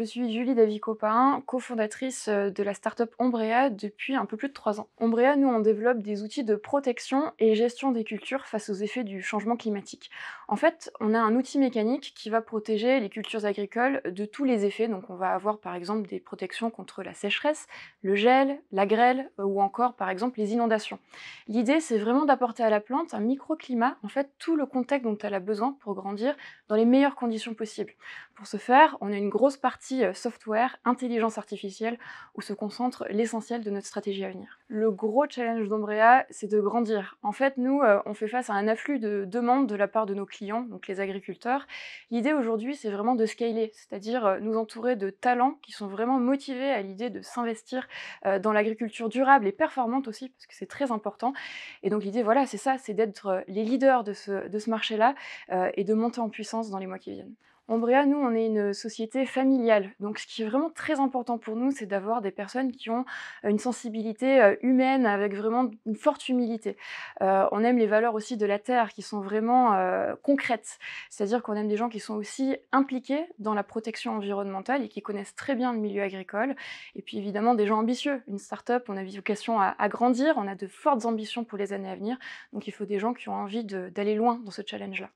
Je suis Julie davy Copain, cofondatrice euh, de la startup Ombrea depuis un peu plus de trois ans. Ombrea, nous, on développe des outils de protection et gestion des cultures face aux effets du changement climatique. En fait, on a un outil mécanique qui va protéger les cultures agricoles de tous les effets. Donc, on va avoir par exemple des protections contre la sécheresse, le gel, la grêle euh, ou encore par exemple les inondations. L'idée, c'est vraiment d'apporter à la plante un microclimat, en fait, tout le contexte dont elle a besoin pour grandir dans les meilleures conditions possibles. Pour ce faire, on a une grosse partie euh, software, intelligence artificielle, où se concentre l'essentiel de notre stratégie à venir. Le gros challenge d'Ombrea, c'est de grandir. En fait, nous, euh, on fait face à un afflux de demandes de la part de nos clients, donc les agriculteurs. L'idée aujourd'hui, c'est vraiment de scaler, c'est-à-dire euh, nous entourer de talents qui sont vraiment motivés à l'idée de s'investir dans l'agriculture durable et performante aussi, parce que c'est très important. Et donc l'idée, voilà, c'est ça, c'est d'être les leaders de ce marché-là et de monter en puissance dans les mois qui viennent. En nous, on est une société familiale. Donc, ce qui est vraiment très important pour nous, c'est d'avoir des personnes qui ont euh, une sensibilité euh, humaine avec vraiment une forte humilité. Euh, on aime les valeurs aussi de la terre qui sont vraiment concrètes. C'est-à-dire qu'on aime des gens qui sont aussi impliqués dans la protection environnementale et qui connaissent très bien le milieu agricole. Et puis, évidemment, des gens ambitieux. Une start-up, on a vocation à grandir, on a de fortes ambitions pour les années à venir. Donc, il faut des gens qui ont envie d'aller loin dans ce challenge-là.